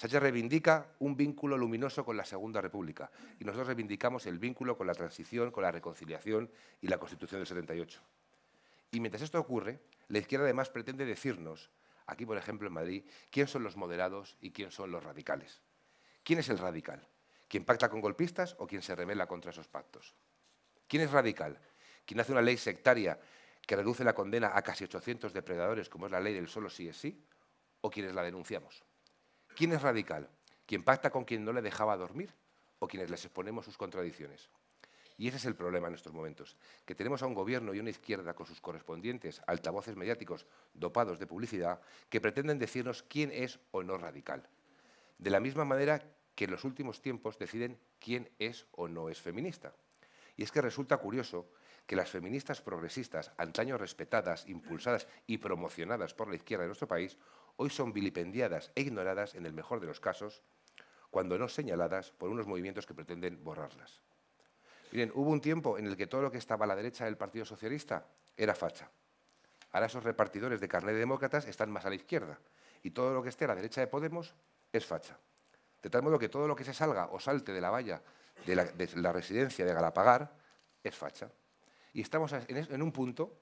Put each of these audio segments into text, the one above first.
Sánchez reivindica un vínculo luminoso con la Segunda República y nosotros reivindicamos el vínculo con la transición, con la reconciliación y la Constitución del 78. Y mientras esto ocurre, la izquierda además pretende decirnos, aquí por ejemplo en Madrid, quién son los moderados y quién son los radicales. ¿Quién es el radical? ¿Quién pacta con golpistas o quien se rebela contra esos pactos? ¿Quién es radical? ¿Quién hace una ley sectaria que reduce la condena a casi 800 depredadores, como es la ley del solo sí es sí? ¿O quienes la denunciamos? ¿Quién es radical? ¿Quién pacta con quien no le dejaba dormir o quienes les exponemos sus contradicciones. Y ese es el problema en estos momentos, que tenemos a un gobierno y una izquierda con sus correspondientes altavoces mediáticos dopados de publicidad que pretenden decirnos quién es o no radical. De la misma manera que en los últimos tiempos deciden quién es o no es feminista. Y es que resulta curioso que las feministas progresistas, antaño respetadas, impulsadas y promocionadas por la izquierda de nuestro país, hoy son vilipendiadas e ignoradas en el mejor de los casos, cuando no señaladas por unos movimientos que pretenden borrarlas. Miren, hubo un tiempo en el que todo lo que estaba a la derecha del Partido Socialista era facha. Ahora esos repartidores de carnet de demócratas están más a la izquierda y todo lo que esté a la derecha de Podemos es facha. De tal modo que todo lo que se salga o salte de la valla de la, de la residencia de Galapagar es facha. Y estamos en un punto,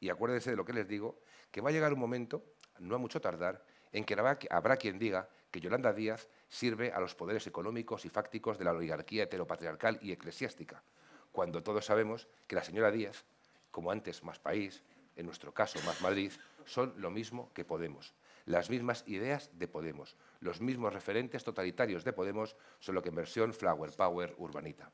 y acuérdense de lo que les digo, que va a llegar un momento, no a mucho tardar, en que habrá quien diga que Yolanda Díaz sirve a los poderes económicos y fácticos de la oligarquía heteropatriarcal y eclesiástica, cuando todos sabemos que la señora Díaz, como antes más país, en nuestro caso más Madrid, son lo mismo que Podemos. Las mismas ideas de Podemos, los mismos referentes totalitarios de Podemos, solo que en versión flower power urbanita.